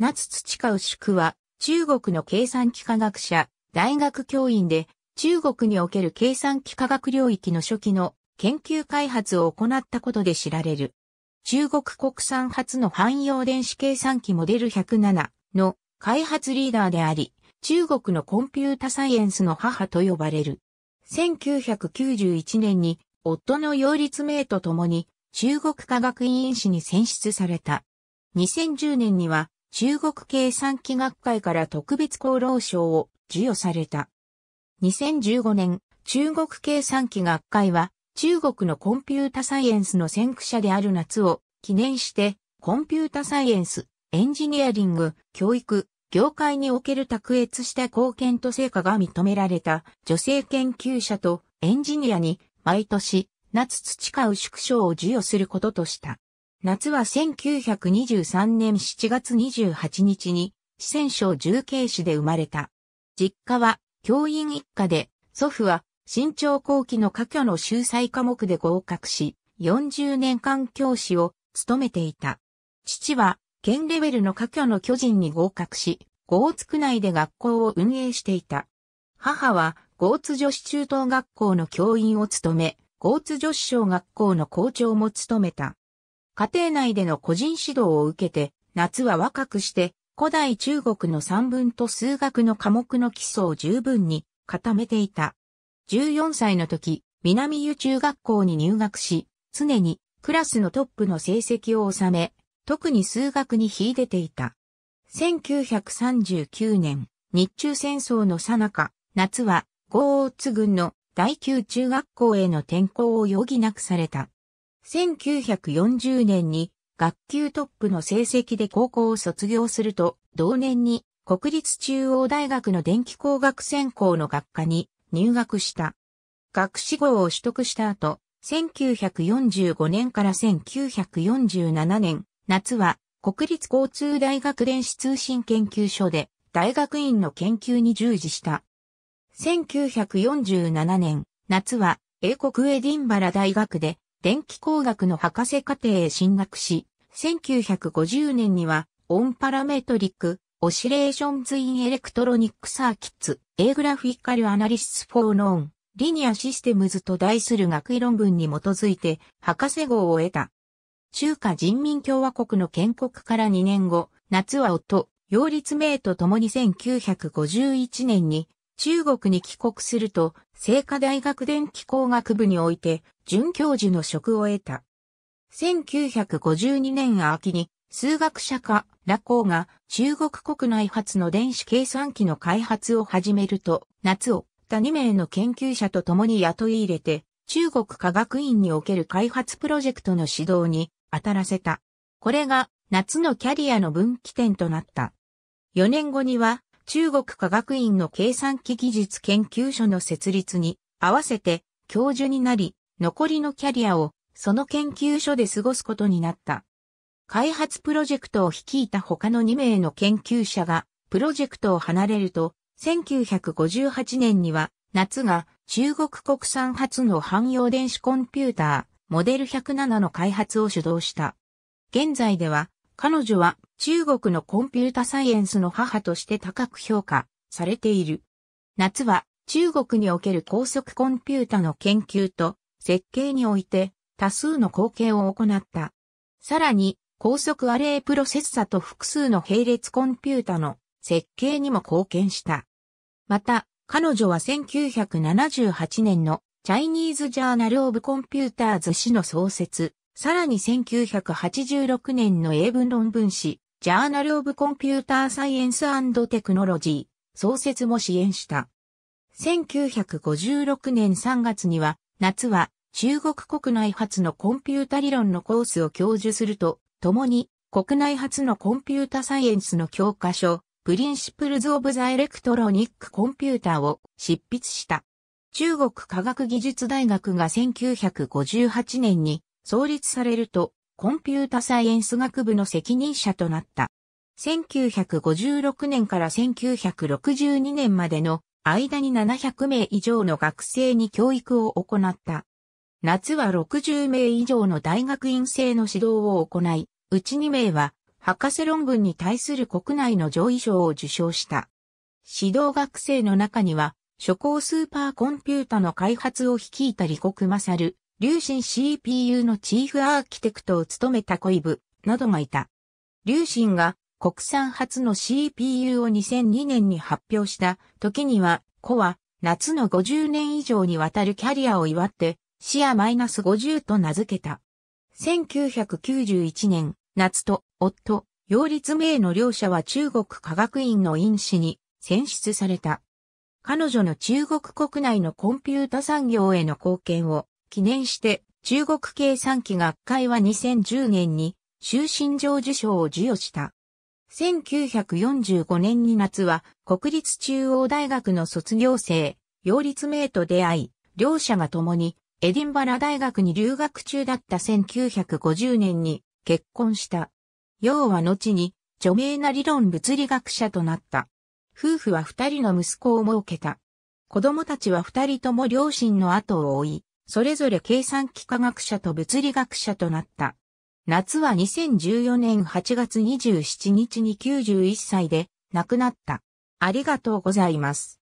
夏培う宿は、中国の計算機科学者、大学教員で、中国における計算機科学領域の初期の研究開発を行ったことで知られる。中国国産初の汎用電子計算機モデル107の開発リーダーであり、中国のコンピュータサイエンスの母と呼ばれる。1991年に夫の擁立名と共に中国科学院院士に選出された。2010年には中国計算機学会から特別功労賞を授与された。2015年、中国計算機学会は、中国のコンピュータサイエンスの先駆者である夏を記念して、コンピュータサイエンス、エンジニアリング、教育、業界における卓越した貢献と成果が認められた女性研究者とエンジニアに毎年夏培う縮小を授与することとした。夏は1923年7月28日に、四川省重慶市で生まれた。実家は教員一家で、祖父は新朝後期の科挙の秀才科目で合格し、40年間教師を務めていた。父は県レベルの科挙の巨人に合格し、豪津区内で学校を運営していた。母は豪津女子中等学校の教員を務め、豪津女子小学校の校長も務めた。家庭内での個人指導を受けて、夏は若くして、古代中国の三文と数学の科目の基礎を十分に固めていた。14歳の時、南湯中学校に入学し、常にクラスのトップの成績を収め、特に数学に秀でていた。1939年、日中戦争の最中、夏は、豪オー軍の第9中学校への転校を余儀なくされた。1940年に学級トップの成績で高校を卒業すると、同年に国立中央大学の電気工学専攻の学科に入学した。学士号を取得した後、1945年から1947年、夏は国立交通大学電子通信研究所で大学院の研究に従事した。1947年、夏は英国エディンバラ大学で電気工学の博士課程へ進学し、1950年には、オンパラメトリック、オシレーションズインエレクトロニックサーキッツ、A グラフィカルアナリシスフォーノーン、リニアシステムズと題する学位論文に基づいて、博士号を得た。中華人民共和国の建国から2年後、夏は夫、擁立名と共に1951年に中国に帰国すると、清華大学電気工学部において、准教授の職を得た。1952年秋に、数学者家、ラコーが中国国内初の電子計算機の開発を始めると、夏を他2名の研究者と共に雇い入れて、中国科学院における開発プロジェクトの指導に当たらせた。これが夏のキャリアの分岐点となった。4年後には中国科学院の計算機技術研究所の設立に合わせて教授になり、残りのキャリアをその研究所で過ごすことになった。開発プロジェクトを率いた他の2名の研究者がプロジェクトを離れると、1958年には夏が中国国産初の汎用電子コンピューター、モデル107の開発を主導した。現在では彼女は中国のコンピュータサイエンスの母として高く評価されている。夏は中国における高速コンピュータの研究と設計において多数の貢献を行った。さらに高速アレイプロセッサと複数の並列コンピュータの設計にも貢献した。また彼女は1978年のチャイニーズジャーナルオブコンピューターズ氏の創設、さらに1986年の英文論文誌、ジャーナル・オブ・コンピューター・サイエンス・テクノロジー、創設も支援した。1956年3月には、夏は中国国内初のコンピュータ理論のコースを教授すると、共に国内初のコンピュータサイエンスの教科書、プリンシプルズ・オブ・ザ・エレクトロニック・コンピューターを執筆した。中国科学技術大学が1958年に創立されると、コンピュータサイエンス学部の責任者となった。1956年から1962年までの間に700名以上の学生に教育を行った。夏は60名以上の大学院生の指導を行い、うち2名は博士論文に対する国内の上位賞を受賞した。指導学生の中には、初行スーパーコンピュータの開発を率いた李国勝、流進 CPU のチーフアーキテクトを務めた小イブなどがいた。流進が国産初の CPU を2002年に発表した時には、コは夏の50年以上にわたるキャリアを祝って、シア -50 と名付けた。1991年、夏と夫、擁立名の両者は中国科学院の院士に選出された。彼女の中国国内のコンピュータ産業への貢献を記念して中国計算機学会は2010年に終身上受賞を授与した。1945年に夏は国立中央大学の卒業生、擁立名と出会い、両者が共にエディンバラ大学に留学中だった1950年に結婚した。要は後に著名な理論物理学者となった。夫婦は二人の息子を設けた。子供たちは二人とも両親の後を追い、それぞれ計算機科学者と物理学者となった。夏は2014年8月27日に91歳で亡くなった。ありがとうございます。